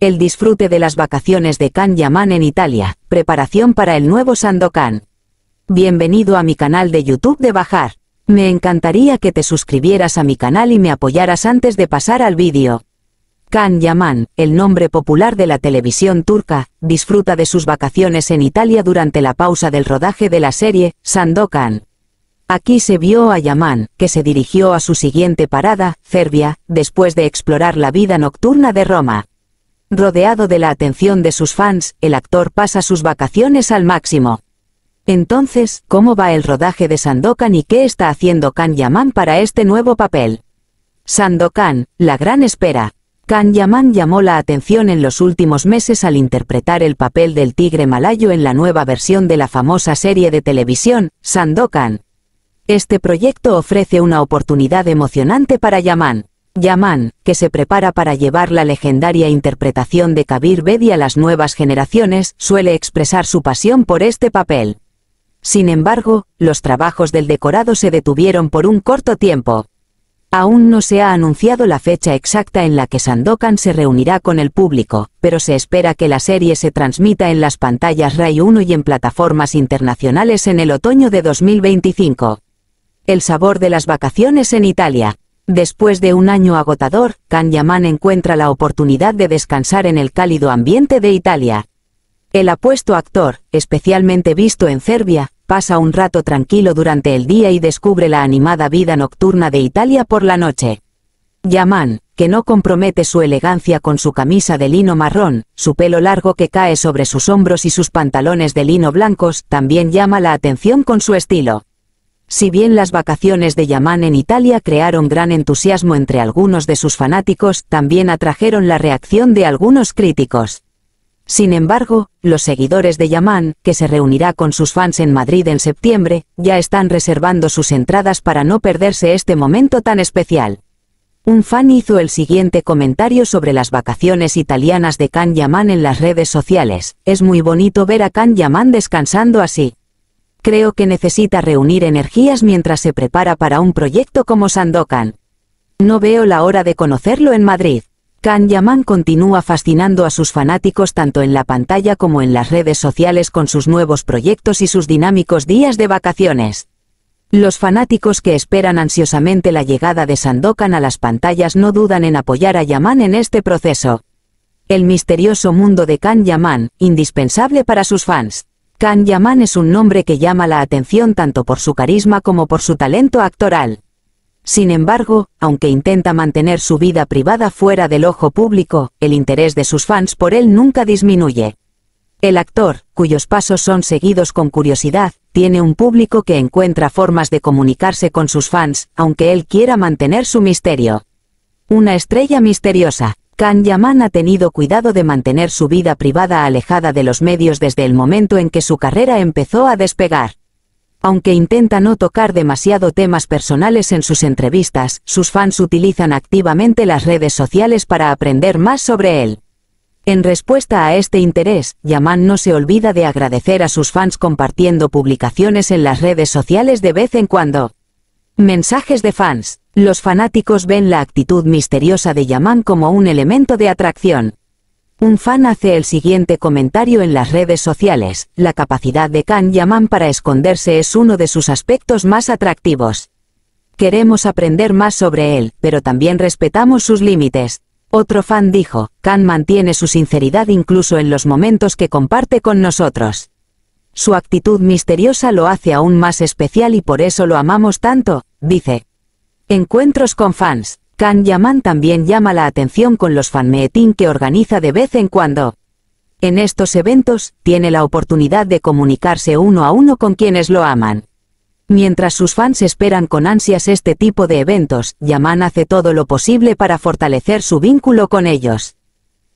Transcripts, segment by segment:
El disfrute de las vacaciones de Can Yaman en Italia, preparación para el nuevo Sandokan. Bienvenido a mi canal de YouTube de Bajar. Me encantaría que te suscribieras a mi canal y me apoyaras antes de pasar al vídeo. Can Yaman, el nombre popular de la televisión turca, disfruta de sus vacaciones en Italia durante la pausa del rodaje de la serie, Sandokan. Aquí se vio a Yaman, que se dirigió a su siguiente parada, Serbia, después de explorar la vida nocturna de Roma. Rodeado de la atención de sus fans, el actor pasa sus vacaciones al máximo. Entonces, ¿cómo va el rodaje de Sandokan y qué está haciendo Kan Yaman para este nuevo papel? Sandokan, la gran espera. Kan Yaman llamó la atención en los últimos meses al interpretar el papel del tigre malayo en la nueva versión de la famosa serie de televisión, Sandokan. Este proyecto ofrece una oportunidad emocionante para Yaman. Yaman, que se prepara para llevar la legendaria interpretación de Kabir Bedi a las nuevas generaciones, suele expresar su pasión por este papel. Sin embargo, los trabajos del decorado se detuvieron por un corto tiempo. Aún no se ha anunciado la fecha exacta en la que Sandokan se reunirá con el público, pero se espera que la serie se transmita en las pantallas Rai 1 y en plataformas internacionales en el otoño de 2025. El sabor de las vacaciones en Italia, Después de un año agotador, Can Yaman encuentra la oportunidad de descansar en el cálido ambiente de Italia. El apuesto actor, especialmente visto en Serbia, pasa un rato tranquilo durante el día y descubre la animada vida nocturna de Italia por la noche. Yaman, que no compromete su elegancia con su camisa de lino marrón, su pelo largo que cae sobre sus hombros y sus pantalones de lino blancos, también llama la atención con su estilo. Si bien las vacaciones de Yaman en Italia crearon gran entusiasmo entre algunos de sus fanáticos, también atrajeron la reacción de algunos críticos. Sin embargo, los seguidores de Yaman, que se reunirá con sus fans en Madrid en septiembre, ya están reservando sus entradas para no perderse este momento tan especial. Un fan hizo el siguiente comentario sobre las vacaciones italianas de Can Yaman en las redes sociales. Es muy bonito ver a Can Yaman descansando así creo que necesita reunir energías mientras se prepara para un proyecto como Sandokan. No veo la hora de conocerlo en Madrid. Kan Yaman continúa fascinando a sus fanáticos tanto en la pantalla como en las redes sociales con sus nuevos proyectos y sus dinámicos días de vacaciones. Los fanáticos que esperan ansiosamente la llegada de Sandokan a las pantallas no dudan en apoyar a Yaman en este proceso. El misterioso mundo de Kan Yaman, indispensable para sus fans. Kan Yaman es un nombre que llama la atención tanto por su carisma como por su talento actoral. Sin embargo, aunque intenta mantener su vida privada fuera del ojo público, el interés de sus fans por él nunca disminuye. El actor, cuyos pasos son seguidos con curiosidad, tiene un público que encuentra formas de comunicarse con sus fans, aunque él quiera mantener su misterio. Una estrella misteriosa. Kan Yaman ha tenido cuidado de mantener su vida privada alejada de los medios desde el momento en que su carrera empezó a despegar. Aunque intenta no tocar demasiado temas personales en sus entrevistas, sus fans utilizan activamente las redes sociales para aprender más sobre él. En respuesta a este interés, Yaman no se olvida de agradecer a sus fans compartiendo publicaciones en las redes sociales de vez en cuando. Mensajes de fans. Los fanáticos ven la actitud misteriosa de Yaman como un elemento de atracción. Un fan hace el siguiente comentario en las redes sociales. La capacidad de Khan Yaman para esconderse es uno de sus aspectos más atractivos. Queremos aprender más sobre él, pero también respetamos sus límites. Otro fan dijo, Khan mantiene su sinceridad incluso en los momentos que comparte con nosotros. Su actitud misteriosa lo hace aún más especial y por eso lo amamos tanto, dice. Encuentros con fans. Kan Yaman también llama la atención con los fanmeeting que organiza de vez en cuando. En estos eventos, tiene la oportunidad de comunicarse uno a uno con quienes lo aman. Mientras sus fans esperan con ansias este tipo de eventos, Yaman hace todo lo posible para fortalecer su vínculo con ellos.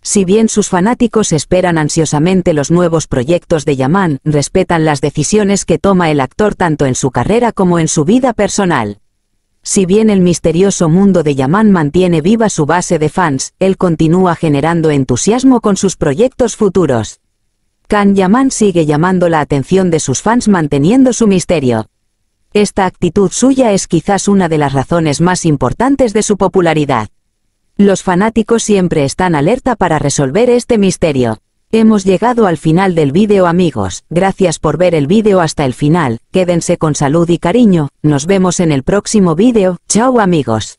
Si bien sus fanáticos esperan ansiosamente los nuevos proyectos de Yaman, respetan las decisiones que toma el actor tanto en su carrera como en su vida personal. Si bien el misterioso mundo de Yaman mantiene viva su base de fans, él continúa generando entusiasmo con sus proyectos futuros. Kan Yaman sigue llamando la atención de sus fans manteniendo su misterio. Esta actitud suya es quizás una de las razones más importantes de su popularidad. Los fanáticos siempre están alerta para resolver este misterio. Hemos llegado al final del vídeo amigos, gracias por ver el vídeo hasta el final, quédense con salud y cariño, nos vemos en el próximo vídeo, chao amigos.